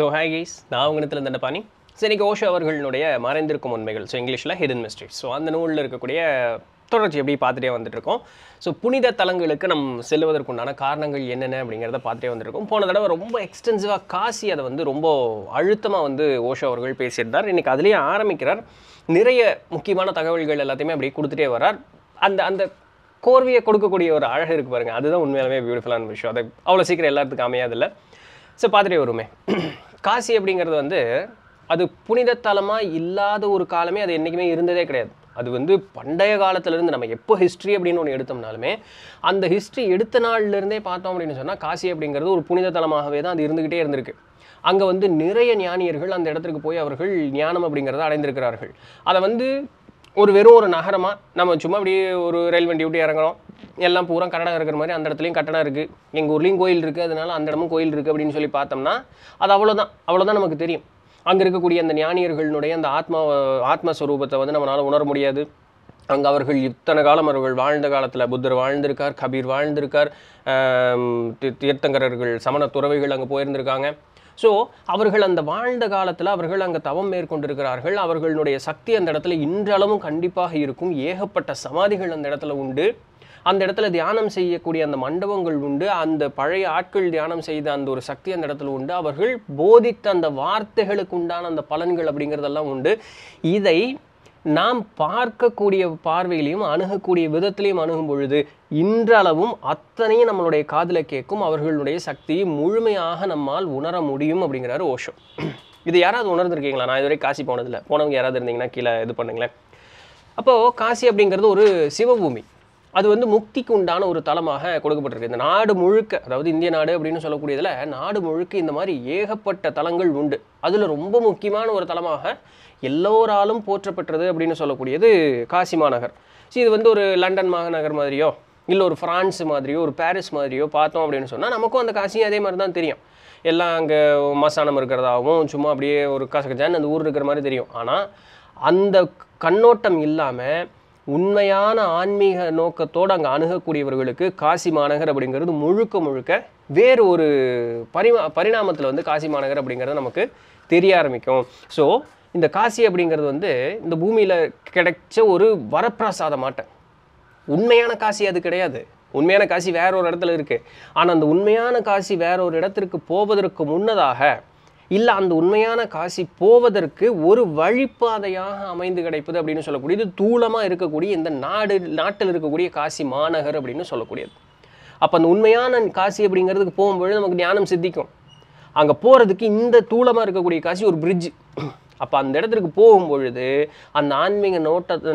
So hey guys நான் உங்கத்தில் Dandapani so இன்றைக்கி ஓஷோ அவர்களுடைய மறைந்திருக்கும் உண்மைகள் ஸோ இங்கிலீஷில் ஹிடன் மிஸ்ட்ரிஸ் ஸோ அந்த நூலில் இருக்கக்கூடிய தொடர்ச்சி எப்படி பார்த்துட்டே வந்துட்டுருக்கோம் ஸோ புனித தலங்களுக்கு நம் செல்வதற்குண்டான காரணங்கள் என்னென்ன அப்படிங்கிறத பார்த்துட்டே வந்துருக்கோம் போன தடவை ரொம்ப எக்ஸ்டென்சிவாக காசி அதை வந்து ரொம்ப அழுத்தமாக வந்து ஓஷோ அவர்கள் பேசியிருந்தார் இன்றைக்கி அதுலேயே ஆரம்பிக்கிறார் நிறைய முக்கியமான தகவல்கள் எல்லாத்தையுமே அப்படியே கொடுத்துட்டே வரார் அந்த அந்த கோர்வையை கொடுக்கக்கூடிய ஒரு அழகு இருக்குது பாருங்கள் அதுதான் உண்மையாலுமே பியூட்டிஃபுல்லான விஷயம் அது அவ்வளோ சீக்கிரம் எல்லாத்துக்கும் அமையாதில்லை ஸோ பார்த்துட்டே வருமே காசி அப்படிங்கிறது வந்து அது புனித தலமாக இல்லாத ஒரு காலமே அது என்றைக்குமே இருந்ததே கிடையாது அது வந்து பண்டைய காலத்துலேருந்து நம்ம எப்போ ஹிஸ்ட்ரி அப்படின்னு ஒன்று எடுத்தோம்னாலுமே அந்த ஹிஸ்ட்ரி எடுத்த நாள்லேருந்தே பார்த்தோம் அப்படின்னு சொன்னால் காசி அப்படிங்கிறது ஒரு புனித தலமாகவே தான் அது இருந்துக்கிட்டே இருந்திருக்கு அங்கே வந்து நிறைய ஞானியர்கள் அந்த இடத்துக்கு போய் அவர்கள் ஞானம் அப்படிங்கிறத அடைந்திருக்கிறார்கள் அதை வந்து ஒரு வெறும் ஒரு நகரமாக நம்ம சும்மா அப்படியே ஒரு ரயில் வண்டி விட்டு இறங்குறோம் எல்லாம் பூரா கட்டடம் இருக்கிற மாதிரி அந்த இடத்துலையும் கட்டடம் இருக்குது எங்கள் ஊர்லேயும் கோயில் இருக்குது அதனால அந்த இடமும் கோயில் இருக்குது அப்படின்னு சொல்லி பார்த்தோம்னா அது அவ்வளோதான் அவ்வளோதான் நமக்கு தெரியும் அங்கே இருக்கக்கூடிய அந்த ஞானியர்களுடைய அந்த ஆத்மா ஆத்மஸ்வரூபத்தை வந்து நம்மளால் உணர முடியாது அங்கே அவர்கள் இத்தனை காலம் அவர்கள் வாழ்ந்த காலத்தில் புத்தர் வாழ்ந்திருக்கார் கபீர் வாழ்ந்திருக்கார் தீர்த்தங்கரர்கள் சமண துறவைகள் அங்கே போயிருந்திருக்காங்க ஸோ அவர்கள் அந்த வாழ்ந்த காலத்தில் அவர்கள் அங்கே தவம் மேற்கொண்டிருக்கிறார்கள் அவர்களுடைய சக்தி அந்த இடத்துல இன்றளவும் கண்டிப்பாக இருக்கும் ஏகப்பட்ட சமாதிகள் அந்த இடத்துல உண்டு அந்த இடத்துல தியானம் செய்யக்கூடிய அந்த மண்டபங்கள் உண்டு அந்த பழைய ஆட்கள் தியானம் செய்த அந்த ஒரு சக்தி அந்த இடத்துல உண்டு அவர்கள் போதித்த அந்த வார்த்தைகளுக்கு உண்டான அந்த பலன்கள் அப்படிங்கிறதெல்லாம் உண்டு இதை நாம் பார்க்கக்கூடிய பார்வையிலையும் அணுகக்கூடிய விதத்திலையும் அணுகும் பொழுது இன்றளவும் அத்தனையும் நம்மளுடைய காதில் கேட்கும் அவர்களுடைய சக்தியை முழுமையாக நம்மால் உணர முடியும் அப்படிங்கிறாரு ஓஷோ இது யாராவது உணர்ந்துருக்கீங்களா நான் இதுவரை காசி போனதில்லை போனவங்க யாராவது இருந்தீங்கன்னா கீழே இது பண்ணுங்களேன் அப்போது காசி அப்படிங்கிறது ஒரு சிவபூமி அது வந்து முக்திக்கு உண்டான ஒரு தளமாக கொடுக்கப்பட்டிருக்கு இந்த நாடு முழுக்க அதாவது இந்திய நாடு அப்படின்னு சொல்லக்கூடியதில் நாடு முழுக்க இந்த மாதிரி ஏகப்பட்ட தலங்கள் உண்டு அதில் ரொம்ப முக்கியமான ஒரு தலமாக எல்லோராலும் போற்றப்பட்டது அப்படின்னு சொல்லக்கூடியது காசி மாநகர் ஸோ இது வந்து ஒரு லண்டன் மாநகர் மாதிரியோ இல்லை ஒரு ஃப்ரான்ஸ் மாதிரியோ ஒரு பாரிஸ் மாதிரியோ பார்த்தோம் அப்படின்னு சொன்னால் நமக்கும் அந்த காசியும் அதே மாதிரி தான் தெரியும் எல்லாம் அங்கே மசானம் இருக்கிறதாகவும் சும்மா அப்படியே ஒரு கசகஜான்னு அந்த ஊர் இருக்கிற மாதிரி தெரியும் ஆனால் அந்த கண்ணோட்டம் இல்லாமல் உண்மையான ஆன்மீக நோக்கத்தோடு அங்கே அணுகக்கூடியவர்களுக்கு காசி மாநகர் அப்படிங்கிறது முழுக்க முழுக்க வேறு ஒரு பரிமா பரிணாமத்தில் வந்து காசி மாநகர் அப்படிங்கிறது நமக்கு தெரிய ஆரம்பிக்கும் ஸோ இந்த காசி அப்படிங்கிறது வந்து இந்த பூமியில் கிடைச்ச ஒரு வரப்பிரசாத மாட்டேன் உண்மையான காசி அது கிடையாது உண்மையான காசி வேற ஒரு இடத்துல இருக்குது ஆனால் அந்த உண்மையான காசி வேற ஒரு இடத்திற்கு போவதற்கு முன்னதாக இல்லை அந்த உண்மையான காசி போவதற்கு ஒரு வழிப்பாதையாக அமைந்து கிடைப்பது அப்படின்னு சொல்லக்கூடியது தூளமாக இருக்கக்கூடிய இந்த நாடு நாட்டில் இருக்கக்கூடிய காசி மாநகர் அப்படின்னு சொல்லக்கூடியது அப்போ அந்த உண்மையான காசி அப்படிங்கிறதுக்கு போகும்பொழுது நமக்கு ஞானம் சித்திக்கும் அங்கே போகிறதுக்கு இந்த தூளமாக இருக்கக்கூடிய காசி ஒரு பிரிட்ஜ் அப்போ அந்த இடத்துக்கு போகும்பொழுது அந்த ஆன்மீக நோட்ட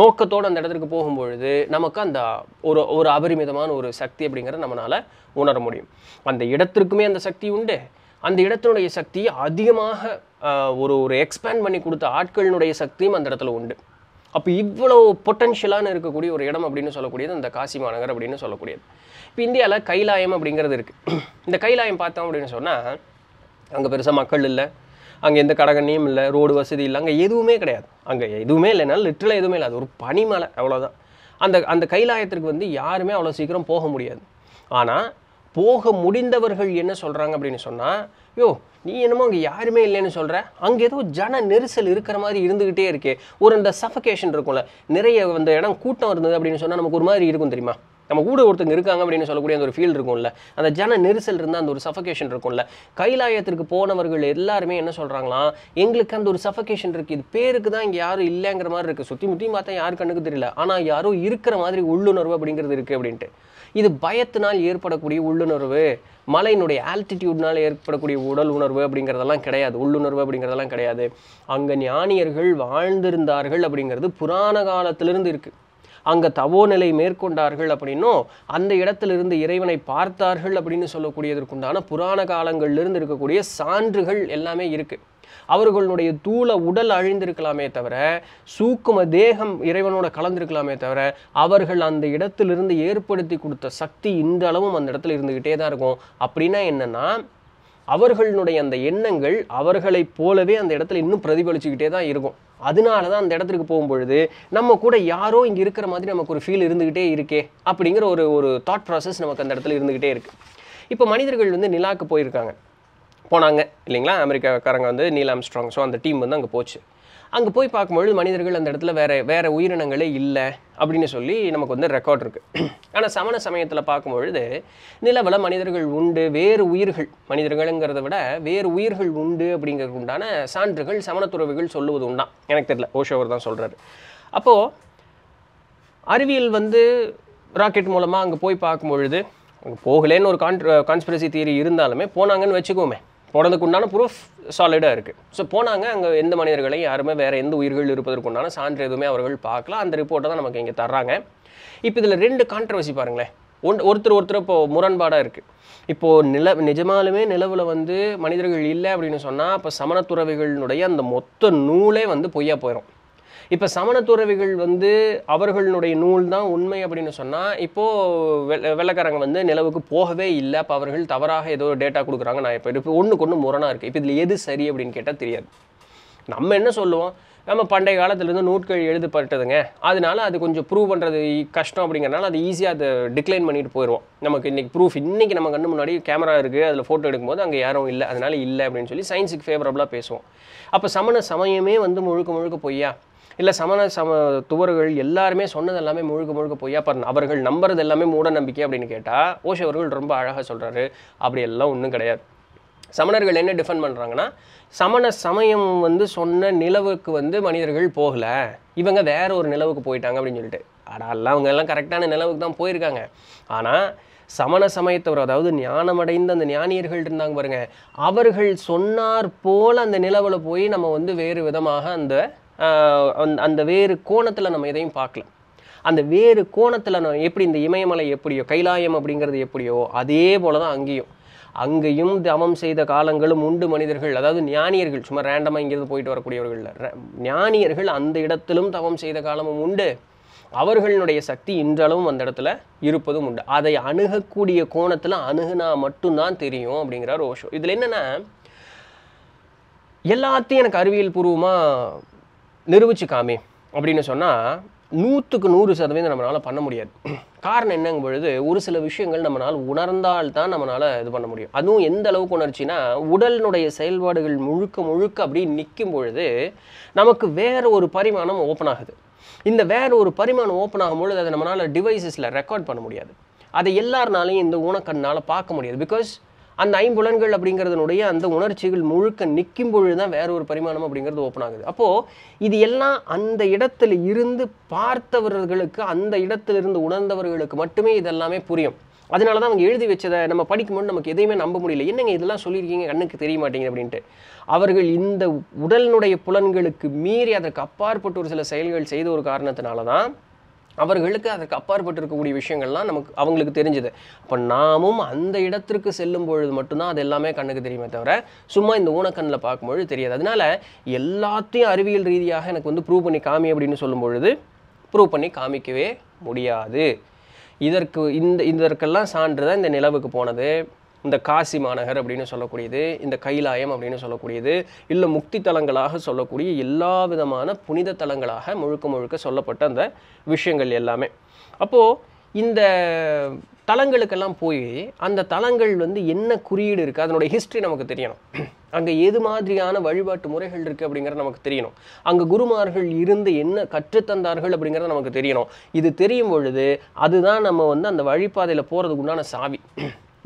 நோக்கத்தோடு அந்த இடத்துக்கு போகும்பொழுது நமக்கு அந்த ஒரு ஒரு அபரிமிதமான ஒரு சக்தி அப்படிங்கிறத நம்மளால் உணர முடியும் அந்த இடத்திற்குமே அந்த சக்தி உண்டு அந்த இடத்தினுடைய சக்தியை அதிகமாக ஒரு ஒரு எக்ஸ்பேண்ட் பண்ணி கொடுத்த ஆட்களினுடைய சக்தியும் அந்த இடத்துல உண்டு அப்போ இவ்வளோ பொட்டன்ஷியலான இருக்கக்கூடிய ஒரு இடம் அப்படின்னு சொல்லக்கூடியது அந்த காசி மாநகர் அப்படின்னு சொல்லக்கூடியது இப்போ இந்தியாவில் கைலாயம் அப்படிங்கிறது இருக்குது இந்த கைலாயம் பார்த்தோம் அப்படின்னு சொன்னால் அங்கே பெருசாக மக்கள் இல்லை அங்கே எந்த கடகண்ணியும் இல்லை ரோடு வசதி இல்லை அங்கே எதுவுமே கிடையாது அங்கே எதுவுமே இல்லைனாலும் லிட்டரலாக எதுவுமே இல்லை அது ஒரு பனிமலை அவ்வளோதான் அந்த அந்த கைலாயத்திற்கு வந்து யாருமே அவ்வளோ சீக்கிரம் போக முடியாது ஆனால் போக முடிந்தவர்கள் என்ன சொல்கிறாங்க அப்படின்னு சொன்னால் யோ நீ என்னமோ அங்கே யாருமே இல்லைன்னு சொல்கிற அங்கே ஏதோ ஜன நெரிசல் இருக்கிற மாதிரி இருந்துக்கிட்டே இருக்கே ஒரு இந்த சஃபகேஷன் இருக்கும்ல நிறைய வந்து இடம் கூட்டம் இருந்தது அப்படின்னு சொன்னால் நமக்கு ஒரு மாதிரி இருக்கும் தெரியுமா நம்ம கூட ஒருத்தங்க இருக்காங்க அப்படின்னு சொல்லக்கூடிய அந்த ஒரு ஃபீல் இருக்கும்ல அந்த ஜன நெரிசல் இருந்தால் அந்த ஒரு சஃபகேஷன் இருக்கும்ல கைலாயத்திற்கு போனவர்கள் எல்லாருமே என்ன சொல்கிறாங்களாம் எங்களுக்கு அந்த ஒரு சஃபகேஷன் இருக்குது இது பேருக்கு தான் இங்கே யாரும் இல்லைங்கிற மாதிரி இருக்குது சுற்றி முற்றியும் பார்த்தா யாரு கண்ணுக்கு தெரியல ஆனால் யாரோ இருக்கிற மாதிரி உள்ளுணர்வு அப்படிங்கிறது இருக்குது அப்படின்ட்டு இது பயத்தினால் ஏற்படக்கூடிய உள்ளுணர்வு மலையினுடைய ஆல்டிடியூட்னால் ஏற்படக்கூடிய உடல் உணர்வு அப்படிங்கிறதெல்லாம் கிடையாது உள்ளுணர்வு அப்படிங்கிறதெல்லாம் கிடையாது அங்கே ஞானியர்கள் வாழ்ந்திருந்தார்கள் அப்படிங்கிறது புராண காலத்திலிருந்து இருக்குது அங்கே தவோ நிலை மேற்கொண்டார்கள் அப்படின்னும் அந்த இடத்திலிருந்து இறைவனை பார்த்தார்கள் அப்படின்னு சொல்லக்கூடியதற்குண்டான புராண காலங்களிலிருந்து இருக்கக்கூடிய சான்றுகள் எல்லாமே இருக்குது அவர்களுடைய தூள உடல் அழிந்திருக்கலாமே தவிர சூக்கும தேகம் இறைவனோட கலந்திருக்கலாமே தவிர அவர்கள் அந்த இடத்திலிருந்து ஏற்படுத்தி கொடுத்த சக்தி இந்த அளவும் அந்த இடத்துல இருந்துக்கிட்டே தான் இருக்கும் அப்படின்னா என்னென்னா அவர்களுடைய அந்த எண்ணங்கள் அவர்களைப் போலவே அந்த இடத்துல இன்னும் பிரதிபலிச்சுக்கிட்டே தான் இருக்கும் அதனால தான் அந்த இடத்துக்கு போகும்பொழுது நம்ம கூட யாரோ இங்கே இருக்கிற மாதிரி நமக்கு ஒரு ஃபீல் இருந்துக்கிட்டே இருக்கே அப்படிங்கிற ஒரு ஒரு தாட் ப்ராசஸ் நமக்கு அந்த இடத்துல இருந்துக்கிட்டே இருக்குது இப்போ மனிதர்கள் வந்து நிலாவுக்கு போயிருக்காங்க போனாங்க இல்லைங்களா அமெரிக்காக்காரங்க வந்து நீலாம் ஸ்ட்ராங் ஸோ அந்த டீம் வந்து அங்கே போச்சு அங்கே போய் பார்க்கும்பொழுது மனிதர்கள் அந்த இடத்துல வேறு வேறு உயிரினங்களே இல்லை அப்படின்னு சொல்லி நமக்கு வந்து ரெக்கார்ட் இருக்குது ஆனால் சமண சமயத்தில் பார்க்கும்பொழுது நிலவில் மனிதர்கள் உண்டு வேறு உயிர்கள் மனிதர்களுங்கிறத விட வேறு உயிர்கள் உண்டு அப்படிங்கிறது உண்டான சான்றுகள் சமணத்துறவிகள் சொல்லுவது உண்டான் எனக்கு தெரியல ஓஷோவர் தான் சொல்கிறாரு அப்போது அறிவியல் வந்து ராக்கெட் மூலமாக அங்கே போய் பார்க்கும்பொழுது அங்கே போகலேன்னு ஒரு கான் கான்ஸ்பிரசி தியரி இருந்தாலுமே போனாங்கன்னு வச்சுக்கோமே போனதுக்கு உண்டான ப்ரூஃப் சாலிடாக இருக்குது ஸோ போனாங்க அங்கே எந்த மனிதர்களையும் யாருமே வேறு எந்த உயிர்கள் இருப்பதற்கு உண்டான சான்று எதுவுமே அவர்கள் பார்க்கலாம் அந்த ரிப்போர்ட்டை தான் நமக்கு இங்கே தர்றாங்க இப்போ இதில் ரெண்டு கான்ட்ரவர்சி பாருங்களேன் ஒன் ஒருத்தர் ஒருத்தர் இப்போது முரண்பாடாக இருக்குது இப்போது நில நிஜமாலுமே நிலவில் வந்து மனிதர்கள் இல்லை அப்படின்னு சொன்னால் இப்போ சமணத்துறவிகளினுடைய அந்த மொத்த நூலே வந்து பொய்யா போயிடும் இப்போ சமண துறவிகள் வந்து அவர்களுடைய நூல் தான் உண்மை அப்படின்னு சொன்னால் இப்போது வெள்ளக்காரங்க வந்து நிலவுக்கு போகவே இல்லை அப்போ அவர்கள் தவறாக ஏதோ டேட்டா கொடுக்குறாங்க நான் இப்போ இப்போ ஒன்றுக்கு ஒன்று முரணாக இருக்குது இப்போ இதில் எது சரி அப்படின்னு கேட்டால் தெரியாது நம்ம என்ன சொல்லுவோம் நம்ம பண்டைய காலத்துலேருந்து நூட்கள் எழுதப்பட்டதுங்க அதனால அது கொஞ்சம் ப்ரூவ் பண்ணுறது கஷ்டம் அப்படிங்கிறனால அது ஈஸியாக அதை டிக்ளைன் பண்ணிட்டு போயிடுவோம் நமக்கு இன்றைக்கி ப்ரூஃப் இன்றைக்கி நம்ம கண்ணு முன்னாடி கேமரா இருக்குது அதில் ஃபோட்டோ எடுக்கும்போது அங்கே யாரும் இல்லை அதனால் இல்லை அப்படின்னு சொல்லி சயின்ஸுக்கு ஃபேவரபுளாக பேசுவோம் அப்போ சமண சமயமே வந்து முழுக்க முழுக்க பொய்யா இல்லை சமண சம துவர்கள் எல்லாருமே சொன்னது எல்லாமே முழுக்க முழுக்க பொய்யா பாரு அவர்கள் நம்புறது எல்லாமே மூட நம்பிக்கை அப்படின்னு கேட்டால் ஓஷவர்கள் அவர்கள் ரொம்ப அழகாக சொல்கிறாரு அப்படி எல்லாம் ஒன்றும் கிடையாது சமணர்கள் என்ன டிஃபெண்ட் பண்ணுறாங்கன்னா சமண சமயம் வந்து சொன்ன நிலவுக்கு வந்து மனிதர்கள் போகலை இவங்க வேற ஒரு நிலவுக்கு போயிட்டாங்க அப்படின்னு சொல்லிட்டு ஆனால் அவங்க எல்லாம் கரெக்டான நிலவுக்கு தான் போயிருக்காங்க ஆனால் சமண சமயத்தவர் அதாவது ஞானமடைந்த அந்த ஞானியர்கள் இருந்தாங்க பாருங்க அவர்கள் சொன்னார் போல் அந்த நிலவில் போய் நம்ம வந்து வேறு விதமாக அந்த அந்த வேறு கோணத்தில் நம்ம எதையும் பார்க்கல அந்த வேறு கோணத்தில் நம்ம எப்படி இந்த இமயமலை எப்படியோ கைலாயம் அப்படிங்கிறது எப்படியோ அதே போல தான் அங்கேயும் அங்கேயும் தவம் செய்த காலங்களும் உண்டு மனிதர்கள் அதாவது ஞானியர்கள் சும்மா ரேண்டமாக இங்கேருந்து போயிட்டு வரக்கூடியவர்கள் ஞானியர்கள் அந்த இடத்திலும் தவம் செய்த காலமும் உண்டு அவர்களுடைய சக்தி இன்றளவும் அந்த இடத்துல இருப்பதும் உண்டு அதை அணுகக்கூடிய கோணத்தில் அணுகுனா மட்டும்தான் தெரியும் அப்படிங்கிறார் ஓஷோ இதில் என்னென்னா எல்லாத்தையும் எனக்கு அறிவியல் பூர்வமாக நிரூபிச்சிக்காமே காமி அப்படின்னு சொன்னால் நூற்றுக்கு நூறு சதவீதம் நம்மளால் பண்ண முடியாது காரணம் என்னங்க பொழுது ஒரு சில விஷயங்கள் நம்மளால் உணர்ந்தால் தான் நம்மளால் இது பண்ண முடியும் அதுவும் எந்த அளவுக்கு உணர்ச்சினா உடலினுடைய செயல்பாடுகள் முழுக்க முழுக்க அப்படி நிற்கும் பொழுது நமக்கு வேறு ஒரு பரிமாணம் ஓப்பன் ஆகுது இந்த வேறு ஒரு பரிமாணம் ஓப்பன் ஆகும்பொழுது அதை நம்மளால் டிவைசஸில் ரெக்கார்ட் பண்ண முடியாது அதை எல்லாருனாலையும் இந்த ஊனக்கண்ணால் பார்க்க முடியாது பிகாஸ் அந்த ஐம்புலன்கள் அப்படிங்கிறதுனுடைய அந்த உணர்ச்சிகள் முழுக்க நிற்கும் பொழுது தான் வேற ஒரு பரிமாணம் அப்படிங்கிறது ஓப்பன் ஆகுது அப்போது இது எல்லாம் அந்த இடத்துல இருந்து பார்த்தவர்களுக்கு அந்த இடத்திலிருந்து உணர்ந்தவர்களுக்கு மட்டுமே இதெல்லாமே புரியும் அதனால தான் அவங்க எழுதி வச்சதை நம்ம படிக்கும்போது நமக்கு எதையுமே நம்ப முடியல என்னங்க இதெல்லாம் சொல்லியிருக்கீங்க கண்ணுக்கு தெரிய மாட்டேங்குது அப்படின்ட்டு அவர்கள் இந்த உடலினுடைய புலன்களுக்கு மீறி அதற்கு அப்பாற்பட்டு ஒரு சில செயல்கள் செய்த ஒரு காரணத்தினால தான் அவர்களுக்கு அதற்கு அப்பாற்பட்டு இருக்கக்கூடிய விஷயங்கள்லாம் நமக்கு அவங்களுக்கு தெரிஞ்சது அப்போ நாமும் அந்த இடத்திற்கு செல்லும் பொழுது மட்டும்தான் அது எல்லாமே கண்ணுக்கு தெரியுமே தவிர சும்மா இந்த ஊனக்கண்ணில் பார்க்கும்பொழுது தெரியாது அதனால் எல்லாத்தையும் அறிவியல் ரீதியாக எனக்கு வந்து ப்ரூவ் பண்ணி காமி அப்படின்னு சொல்லும் பொழுது ப்ரூவ் பண்ணி காமிக்கவே முடியாது இதற்கு இந்த இதற்கெல்லாம் சான்று தான் இந்த நிலவுக்கு போனது இந்த காசி மாநகர் அப்படின்னு சொல்லக்கூடியது இந்த கைலாயம் அப்படின்னு சொல்லக்கூடியது இல்லை முக்தி தலங்களாக சொல்லக்கூடிய எல்லா விதமான புனித தலங்களாக முழுக்க முழுக்க சொல்லப்பட்ட அந்த விஷயங்கள் எல்லாமே அப்போது இந்த தலங்களுக்கெல்லாம் போய் அந்த தலங்கள் வந்து என்ன குறியீடு இருக்குது அதனுடைய ஹிஸ்ட்ரி நமக்கு தெரியணும் அங்கே எது மாதிரியான வழிபாட்டு முறைகள் இருக்குது அப்படிங்கிறது நமக்கு தெரியணும் அங்கே குருமார்கள் இருந்து என்ன கற்றுத்தந்தார்கள் அப்படிங்கிறத நமக்கு தெரியணும் இது தெரியும் பொழுது அதுதான் நம்ம வந்து அந்த வழிபாதையில் போகிறதுக்கு உண்டான சாவி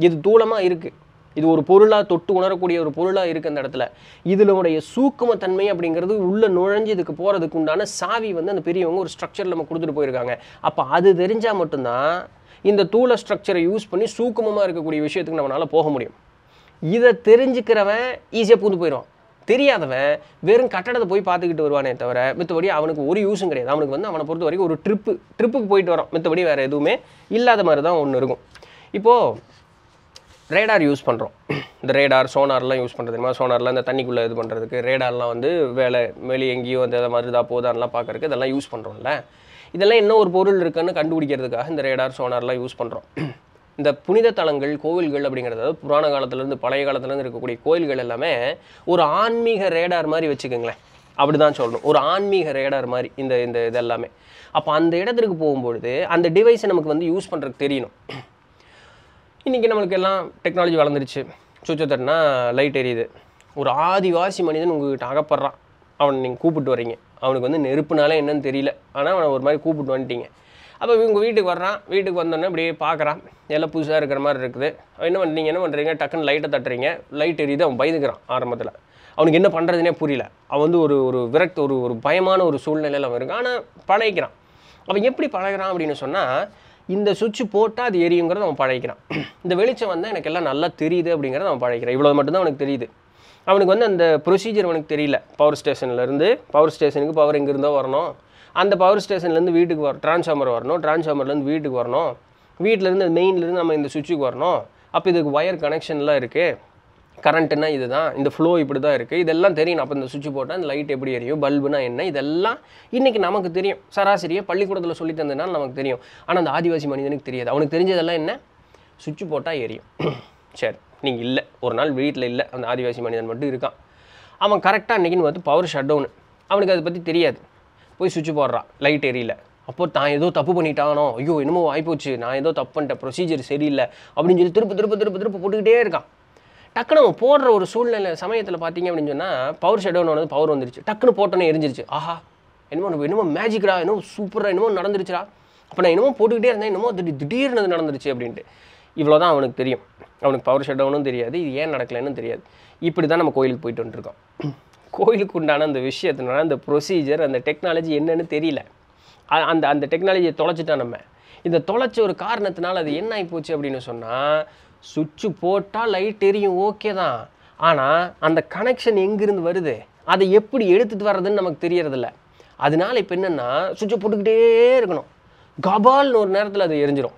இது தூளமாக இருக்குது இது ஒரு பொருளாக தொட்டு உணரக்கூடிய ஒரு பொருளாக இருக்குது அந்த இடத்துல இதனுடைய சூக்குமத்தன்மை அப்படிங்கிறது உள்ளே நுழைஞ்சு இதுக்கு போகிறதுக்கு உண்டான சாவி வந்து அந்த பெரியவங்க ஒரு ஸ்ட்ரக்சரில் நம்ம கொடுத்துட்டு போயிருக்காங்க அப்போ அது தெரிஞ்சால் மட்டும்தான் இந்த தூளை ஸ்ட்ரக்சரை யூஸ் பண்ணி சூக்குமமாக இருக்கக்கூடிய விஷயத்துக்கு நம்மளால் போக முடியும் இதை தெரிஞ்சுக்கிறவன் ஈஸியாக பூந்து போயிடுவான் தெரியாதவன் வெறும் கட்டடத்தை போய் பார்த்துக்கிட்டு வருவானே தவிர மித்தபடி அவனுக்கு ஒரு யூஸும் கிடையாது அவனுக்கு வந்து அவனை பொறுத்த வரைக்கும் ஒரு ட்ரிப்பு ட்ரிப்புக்கு போயிட்டு வரோம் மித்தபடி வேறு எதுவுமே இல்லாத மாதிரி தான் ஒன்று இருக்கும் இப்போது ரேடார் யூஸ் பண்ணுறோம் இந்த ரேடார் சோனார்லாம் யூஸ் பண்ணுறது தெரியுமா சோனார்லாம் இந்த தண்ணிக்குள்ளே இது பண்ணுறதுக்கு ரேடார்லாம் வந்து வேலை வெளியே எங்கேயோ வந்து மாதிரி தான் போதான்லாம் பார்க்குறதுக்கு இதெல்லாம் யூஸ் பண்ணுறோம்ல இதெல்லாம் என்ன ஒரு பொருள் இருக்குன்னு கண்டுபிடிக்கிறதுக்காக இந்த ரேடார் சோனார்லாம் யூஸ் பண்ணுறோம் இந்த புனித தலங்கள் கோவில்கள் அப்படிங்கிறது அதாவது புராண காலத்துலேருந்து பழைய காலத்துலேருந்து இருக்கக்கூடிய கோயில்கள் எல்லாமே ஒரு ஆன்மீக ரேடார் மாதிரி வச்சுக்கோங்களேன் அப்படி தான் சொல்லணும் ஒரு ஆன்மீக ரேடார் மாதிரி இந்த இந்த இதெல்லாமே அப்போ அந்த இடத்துக்கு போகும்பொழுது அந்த டிவைஸை நமக்கு வந்து யூஸ் பண்ணுறதுக்கு தெரியணும் இன்றைக்கி நம்மளுக்கு எல்லாம் டெக்னாலஜி வளர்ந்துருச்சு சுச்சத்தட்னா லைட் எரியுது ஒரு ஆதிவாசி மனிதன் உங்கள்கிட்ட அகப்படுறான் அவனை நீங்கள் கூப்பிட்டு வரீங்க அவனுக்கு வந்து நெருப்புனாலே என்னன்னு தெரியல ஆனால் அவனை ஒரு மாதிரி கூப்பிட்டு வந்துட்டீங்க அப்போ இவங்க வீட்டுக்கு வர்றான் வீட்டுக்கு வந்தோடனே அப்படியே பார்க்குறான் எல்லாம் புதுசாக இருக்கிற மாதிரி இருக்குது என்ன பண்ணுறீங்க என்ன பண்ணுறீங்க டக்குன்னு லைட்டை தட்டுறீங்க லைட் எரியுது அவன் பயந்துக்கிறான் ஆரம்பத்தில் அவனுக்கு என்ன பண்ணுறதுனே புரியல அவன் வந்து ஒரு ஒரு விரக்த ஒரு ஒரு பயமான ஒரு சூழ்நிலையில் அவன் இருக்கான் ஆனால் பழகிக்கிறான் அவன் எப்படி பழகிறான் அப்படின்னு சொன்னால் இந்த சுவிட்ச் போட்டால் அது எரியுங்கிறத அவன் பழகிக்கிறான் இந்த வெளிச்சம் வந்தால் எனக்கு எல்லாம் நல்லா தெரியுது அப்படிங்கிறத அவன் பழகிக்கிறான் இவ்வளோ மட்டும்தான் அவனுக்கு தெரியுது அவனுக்கு வந்து அந்த ப்ரொசீஜர் அவனுக்கு தெரியல பவர் ஸ்டேஷன்லேருந்து பவர் ஸ்டேஷனுக்கு பவர் எங்கேருந்தோ வரணும் அந்த பவர் ஸ்டேஷன்லேருந்து வீட்டுக்கு வர ட்ரான்ஸ்ஃபார்மர் வரணும் ட்ரான்ஸ்ஃபார்மர்லேருந்து வீட்டுக்கு வரணும் வீட்டிலேருந்து மெயின்லேருந்து நம்ம இந்த சுவிட்சுக்கு வரணும் அப்போ இதுக்கு ஒயர் கனெக்ஷன்லாம் இருக்குது கரண்ட்டுனா இது தான் இந்த ஃப்ளோ இப்படி தான் இருக்குது இதெல்லாம் தெரியும் நான் அப்போ இந்த சுவிட்ச் போட்டால் இந்த லைட் எப்படி எரியும் பல்புனா என்ன இதெல்லாம் இன்றைக்கி நமக்கு தெரியும் சராசரியாக பள்ளிக்கூடத்தில் சொல்லி தந்ததுனால நமக்கு தெரியும் ஆனால் அந்த ஆதிவாசி மனிதனுக்கு தெரியாது அவனுக்கு தெரிஞ்சதெல்லாம் என்ன சுவிட்ச் போட்டால் எரியும் சரி நீங்கள் இல்லை ஒரு நாள் வீட்டில் இல்லை அந்த ஆதிவாசி மனிதன் மட்டும் இருக்கான் அவன் கரெக்டாக அன்றைக்கின்னு பார்த்து பவர் ஷட் டவுனு அவனுக்கு அதை பற்றி தெரியாது போய் சுவிட்ச் போடுறான் லைட் எரியல அப்போ தான் ஏதோ தப்பு பண்ணிட்டானோ ஐயோ என்னமோ வாய்ப்போச்சு நான் ஏதோ தப்பு பண்ணிட்டேன் ப்ரொசீஜர் சரியில்லை அப்படின்னு சொல்லி திருப்ப திருப்ப திருப்ப திருப்பி போட்டுக்கிட்டே இருக்கான் டக்குனு போடுற ஒரு சூழ்நிலை சமயத்தில் பார்த்தீங்க அப்படின்னு சொன்னால் பவர் ஷெடோன்னு வந்து பவர் வந்துருச்சு டக்குன்னு போட்டோன்னே எரிஞ்சிருச்சு ஆஹா என்னமோ என்னமோ மேஜிக்டா என்னமோ சூப்பராக என்னமோ நடந்துருச்சுடா அப்போ நான் என்னமோ போட்டுக்கிட்டே இருந்தேன் என்னமோ திடீர் திடீர்னு நடந்துருச்சு அப்படின்ட்டு இவ்வளோ தான் அவனுக்கு தெரியும் அவனுக்கு பவர் ஷெட் டவுனும் தெரியாது இது ஏன் நடக்கலைன்னு தெரியாது இப்படி தான் நம்ம கோயிலுக்கு போயிட்டு வந்துருக்கோம் கோயிலுக்கு உண்டான அந்த விஷயத்தினால அந்த ப்ரொசீஜர் அந்த டெக்னாலஜி என்னன்னு தெரியல அந்த அந்த டெக்னாலஜியை தொலைச்சிட்டோம் நம்ம இந்த தொலைச்ச ஒரு காரணத்தினால அது என்ன ஆகி போச்சு அப்படின்னு சொன்னால் சுவிட்சு போட்டால் லைட் எரியும் ஓகே தான் ஆனால் அந்த கனெக்ஷன் எங்கேருந்து வருது அதை எப்படி எடுத்துகிட்டு வர்றதுன்னு நமக்கு தெரியறதில்ல அதனால இப்போ என்னென்னா சுவிட்சை போட்டுக்கிட்டே இருக்கணும் கபால்னு ஒரு நேரத்தில் அது எரிஞ்சிடும்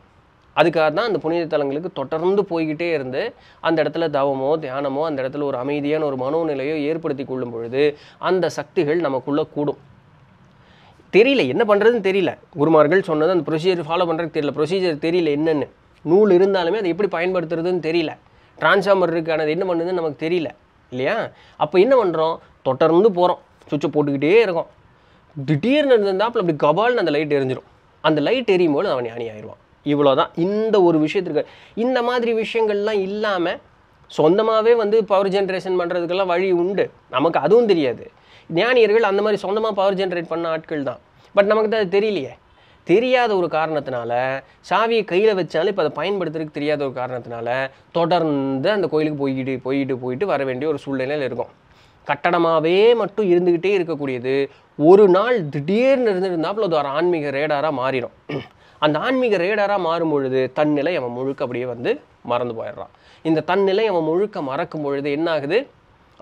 அதுக்காக தான் அந்த புனித தலங்களுக்கு தொடர்ந்து போய்கிட்டே இருந்து அந்த இடத்துல தவமோ தியானமோ அந்த இடத்துல ஒரு அமைதியான ஒரு மனோநிலையோ ஏற்படுத்தி கொள்ளும் பொழுது அந்த சக்திகள் நமக்குள்ளே கூடும் தெரியல என்ன பண்ணுறதுன்னு தெரியல குருமார்கள் சொன்னது அந்த ப்ரொசீஜர் ஃபாலோ பண்ணுறதுக்கு தெரியல ப்ரொசீஜர் தெரியல என்னென்னு நூல் இருந்தாலுமே அதை எப்படி பயன்படுத்துறதுன்னு தெரியல டிரான்ஸ்ஃபார்மர் இருக்கானது என்ன பண்ணுதுன்னு நமக்கு தெரியல இல்லையா அப்போ என்ன பண்ணுறோம் தொடர்ந்து போகிறோம் சுவிட்சை போட்டுக்கிட்டே இருக்கும் திடீர்னு இருந்தாப்பில் அப்படி கபால்னு அந்த லைட் எரிஞ்சிடும் அந்த லைட் எரியும் போது அவன் ஞானி ஆயிடுவான் இவ்வளோ தான் இந்த ஒரு விஷயத்திற்கு இந்த மாதிரி விஷயங்கள்லாம் இல்லாமல் சொந்தமாகவே வந்து பவர் ஜென்ரேஷன் பண்ணுறதுக்கெல்லாம் வழி உண்டு நமக்கு அதுவும் தெரியாது ஞானியர்கள் அந்த மாதிரி சொந்தமாக பவர் ஜென்ரேட் பண்ண ஆட்கள் தான் பட் நமக்கு தான் அது தெரியலையே தெரியாத ஒரு காரணத்தினால சாவியை கையில் வச்சாலும் இப்போ அதை பயன்படுத்துறதுக்கு தெரியாத ஒரு காரணத்தினால தொடர்ந்து அந்த கோயிலுக்கு போய்கிட்டு போய்கிட்டு போயிட்டு வர வேண்டிய ஒரு சூழ்நிலையில் இருக்கும் கட்டணமாகவே மட்டும் இருந்துக்கிட்டே இருக்கக்கூடியது ஒரு நாள் திடீர்னு இருந்துருந்தாப்புல அது ஒரு ஆன்மீக ரேடாராக மாறிடும் அந்த ஆன்மீக ரேடாராக மாறும் பொழுது தன்னிலை அவன் முழுக்க அப்படியே வந்து மறந்து போயிடுறான் இந்த தன்னிலை அவன் முழுக்க மறக்கும் பொழுது என்ன ஆகுது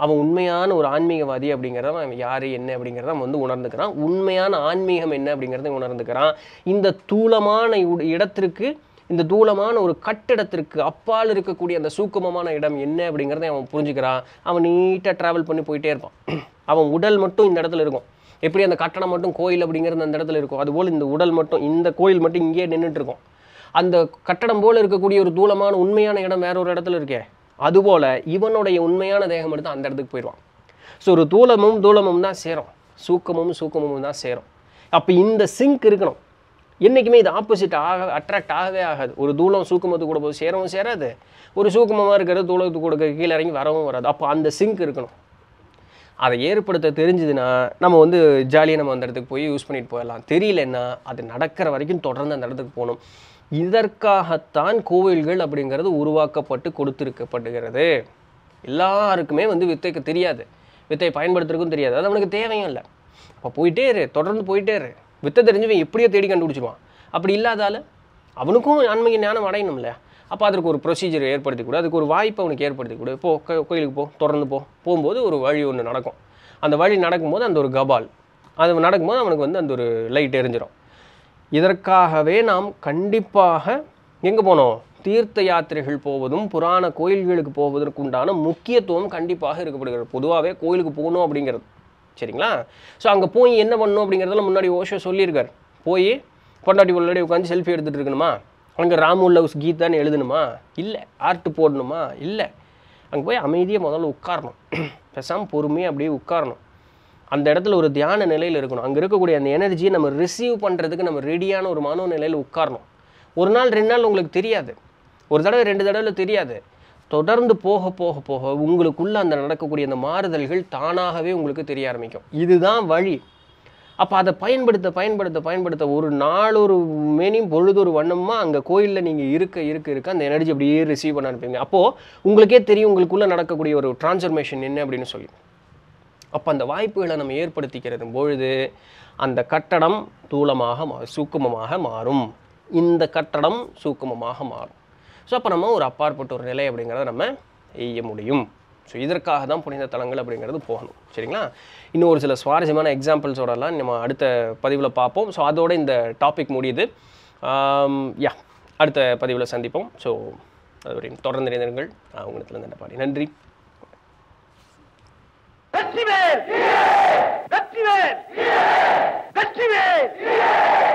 அவன் உண்மையான ஒரு ஆன்மீகவாதி அப்படிங்கிறத அவன் யார் என்ன அப்படிங்கிறத அவன் வந்து உணர்ந்துக்கிறான் உண்மையான ஆன்மீகம் என்ன அப்படிங்கிறத உணர்ந்துக்கிறான் இந்த தூளமான இடத்திற்கு இந்த தூளமான ஒரு கட்டிடத்திற்கு அப்பால் இருக்கக்கூடிய அந்த சூக்குமமான இடம் என்ன அப்படிங்கிறத அவன் புரிஞ்சுக்கிறான் அவன் நீட்டாக ட்ராவல் பண்ணி போயிட்டே இருப்பான் அவன் உடல் மட்டும் இந்த இடத்துல இருக்கும் எப்படி அந்த கட்டணம் மட்டும் கோயில் அப்படிங்கிறது அந்த இடத்துல இருக்கும் அதுபோல் இந்த உடல் மட்டும் இந்த கோயில் மட்டும் இங்கேயே நின்றுட்டு இருக்கும் அந்த கட்டடம் போல் இருக்கக்கூடிய ஒரு தூளமான உண்மையான இடம் வேற ஒரு இடத்துல இருக்கே அதுபோல் இவனுடைய உண்மையான தேகம் எடுத்து அந்த இடத்துக்கு போயிடுவான் ஸோ ஒரு தூலமும் தூலமும் தான் சேரும் சூக்கமும் சூக்கமும் தான் சேரும் அப்போ இந்த சிங்க் இருக்கணும் என்றைக்குமே இது ஆப்போசிட் ஆக அட்ராக்ட் ஆகவே ஆகாது ஒரு தூளம் சூக்கமத்து கூட போது சேரவும் சேராது ஒரு சூக்கமாக இருக்கிறது தூளத்து கூட கீழே இறங்கி வரவும் வராது அப்போ அந்த சிங்க் இருக்கணும் அதை ஏற்படுத்த தெரிஞ்சுதுன்னா நம்ம வந்து ஜாலியாக நம்ம அந்த இடத்துக்கு போய் யூஸ் பண்ணிட்டு போயிடலாம் தெரியலன்னா அது நடக்கிற வரைக்கும் தொடர்ந்து அந்த இடத்துக்கு போகணும் இதற்காகத்தான் கோவில்கள் அப்படிங்கிறது உருவாக்கப்பட்டு கொடுத்துருக்கப்படுகிறது எல்லாருக்குமே வந்து வித்தைக்கு தெரியாது வித்தையை பயன்படுத்துறதுக்கும் தெரியாது அது அவனுக்கு தேவையும் இல்லை அப்போ போயிட்டே இரு தொடர்ந்து போயிட்டே இரு வித்தை தெரிஞ்சவன் எப்படியோ தேடி கண்டுபிடிச்சிடுவான் அப்படி இல்லாதால அவனுக்கும் ஆன்மீக ஞானம் அடையணும்ல அப்போ அதற்கு ஒரு ப்ரொசீஜர் ஏற்படுத்தி கூட அதுக்கு ஒரு வாய்ப்பு அவனுக்கு ஏற்படுத்தி கூட போ கோயிலுக்கு போ தொடர்ந்து போ போகும்போது ஒரு வழி ஒன்று நடக்கும் அந்த வழி நடக்கும்போது அந்த ஒரு கபால் அது நடக்கும்போது அவனுக்கு வந்து அந்த ஒரு லைட் எரிஞ்சிடும் இதற்காகவே நாம் கண்டிப்பாக எங்கே போனோம் தீர்த்த யாத்திரைகள் போவதும் புராண கோயில்களுக்கு போவதற்குண்டான முக்கியத்துவம் கண்டிப்பாக இருக்கப்படுகிறது பொதுவாகவே கோயிலுக்கு போகணும் அப்படிங்கிறது சரிங்களா ஸோ அங்கே போய் என்ன பண்ணணும் அப்படிங்கிறதெல்லாம் முன்னாடி ஓஷோ சொல்லியிருக்கார் போய் பொண்டாட்டி உள்ளாடி உட்காந்து செல்ஃபி எடுத்துகிட்டு இருக்கணுமா அங்கே ராமு லவ்ஸ் கீதான்னு எழுதணுமா இல்லை ஆர்ட் போடணுமா இல்லை அங்கே போய் அமைதியாக முதல்ல உட்காரணும் பெசாம் பொறுமையாக அப்படியே உட்காரணும் அந்த இடத்துல ஒரு தியான நிலையில் இருக்கணும் அங்கே இருக்கக்கூடிய அந்த எனர்ஜியை நம்ம ரிசீவ் பண்ணுறதுக்கு நம்ம ரெடியான ஒரு மனோ நிலையில் உட்காரணும் ஒரு நாள் ரெண்டு நாள் உங்களுக்கு தெரியாது ஒரு தடவை ரெண்டு தடவை தெரியாது தொடர்ந்து போக போக போக உங்களுக்குள்ளே அந்த நடக்கக்கூடிய அந்த மாறுதல்கள் தானாகவே உங்களுக்கு தெரிய ஆரம்பிக்கும் இதுதான் வழி அப்போ அதை பயன்படுத்த பயன்படுத்த பயன்படுத்த ஒரு நாளொரு மேனியும் பொழுதொரு வண்ணமாக அங்கே கோயிலில் நீங்கள் இருக்க இருக்க இருக்க அந்த எனர்ஜி அப்படியே ரிசீவ் பண்ண அனுப்பிங்க அப்போது உங்களுக்கே தெரியும் உங்களுக்குள்ளே நடக்கக்கூடிய ஒரு டிரான்ஸ்ஃபர்மேஷன் என்ன அப்படின்னு சொல்லி அப்போ அந்த வாய்ப்புகளை நம்ம ஏற்படுத்திக்கிறது பொழுது அந்த கட்டடம் தூளமாக மா சூக்குமமாக மாறும் இந்த கட்டடம் சூக்குமமாக மாறும் ஸோ அப்போ நம்ம ஒரு அப்பாற்பட்ட ஒரு நிலை அப்படிங்கிறத நம்ம எய்ய முடியும் ஸோ இதற்காக தான் புனித தலங்கள் அப்படிங்கிறது போகணும் சரிங்களா இன்னும் ஒரு சில சுவாரஸ்யமான எக்ஸாம்பிள்ஸோடலாம் நம்ம அடுத்த பதிவில் பார்ப்போம் ஸோ அதோட இந்த டாபிக் முடியுது யா அடுத்த பதிவில் சந்திப்போம் ஸோ அது வரையும் தொடர்ந்து இணைந்திருங்கள் நான் நன்றி Gatti man! Gatti man! Gatti man!